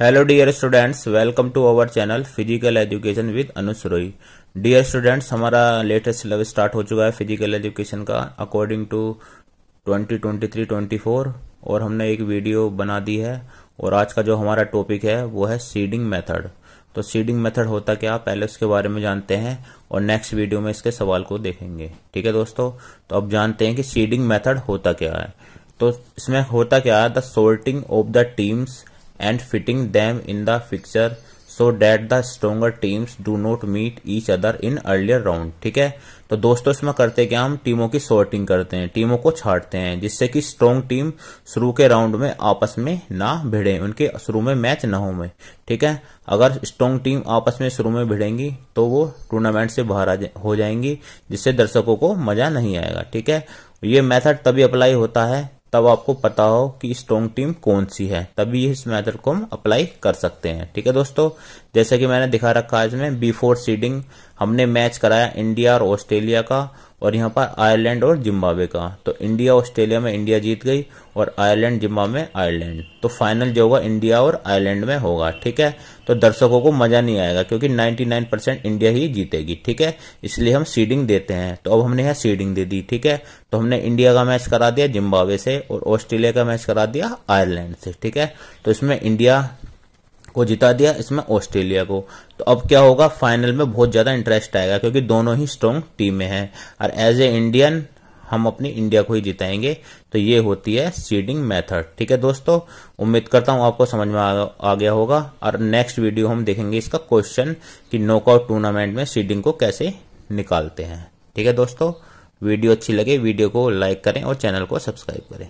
hello dear students welcome to our channel physical education with Anuj dear students हमारा latest syllabus start हो चुका है physical education का according to 2023 24 और हमने एक वीडियो बना दी है और आज का जो हमारा टॉपिक है वो है सीडिंग मेथड तो सीडिंग मेथड होता क्या पहले उसके बारे में जानते हैं और नेक्स्ट वीडियो में इसके सवाल को देखेंगे ठीक है दोस्तों तो अब जानते हैं कि सीडिंग मेथड होता क्या है तो इसमें होता क्या है the slotting of the teams and fitting them in the fixture so that the stronger teams do not meet each other in earlier round ठीक है तो दोस्तों इसमें करते क्या हम टीमों की सॉर्टिंग करते हैं टीमों को छाटते हैं जिससे कि स्ट्रॉन्ग टीम शुरू के राउंड में आपस में ना भिड़े उनके शुरू में मैच ना हो में ठीक है अगर स्ट्रोंग टीम आपस में शुरू में भिड़ेंगी तो वो टूर्नामेंट से बाहर जा, हो जाएंगी जिससे दर्शकों को मजा नहीं आएगा ठीक है ये मेथड तभी अप्लाई होता है तब आपको पता हो कि स्ट्रॉन्ग टीम कौन सी है तभी इस मेथड को हम अप्लाई कर सकते हैं ठीक है दोस्तों जैसे कि मैंने दिखा रखा है इसमें बिफोर सीडिंग हमने मैच कराया इंडिया और ऑस्ट्रेलिया का और यहाँ पर आयरलैंड और जिम्बाब्वे का तो इंडिया ऑस्ट्रेलिया में इंडिया जीत गई और आयरलैंड जिम्बाब्वे में आयरलैंड तो फाइनल जो होगा इंडिया और आयरलैंड में होगा ठीक है तो दर्शकों को मजा नहीं आएगा क्योंकि 99 परसेंट इंडिया ही जीतेगी ठीक है इसलिए हम सीडिंग देते हैं तो अब हमने यहाँ सीडिंग दे दी ठीक है तो हमने इंडिया का मैच करा दिया जिम्बाब्वे से और ऑस्ट्रेलिया का मैच करा दिया आयरलैंड से ठीक है तो इसमें इंडिया को जिता दिया इसमें ऑस्ट्रेलिया को तो अब क्या होगा फाइनल में बहुत ज़्यादा इंटरेस्ट आएगा क्योंकि दोनों ही स्ट्रॉन्ग टीमें हैं और एज ए इंडियन हम अपनी इंडिया को ही जिताएंगे तो ये होती है सीडिंग मेथड ठीक है दोस्तों उम्मीद करता हूं आपको समझ में आ, आ गया होगा और नेक्स्ट वीडियो हम देखेंगे इसका क्वेश्चन कि नॉकआउट टूर्नामेंट में सीडिंग को कैसे निकालते हैं ठीक है दोस्तों वीडियो अच्छी लगे वीडियो को लाइक करें और चैनल को सब्सक्राइब करें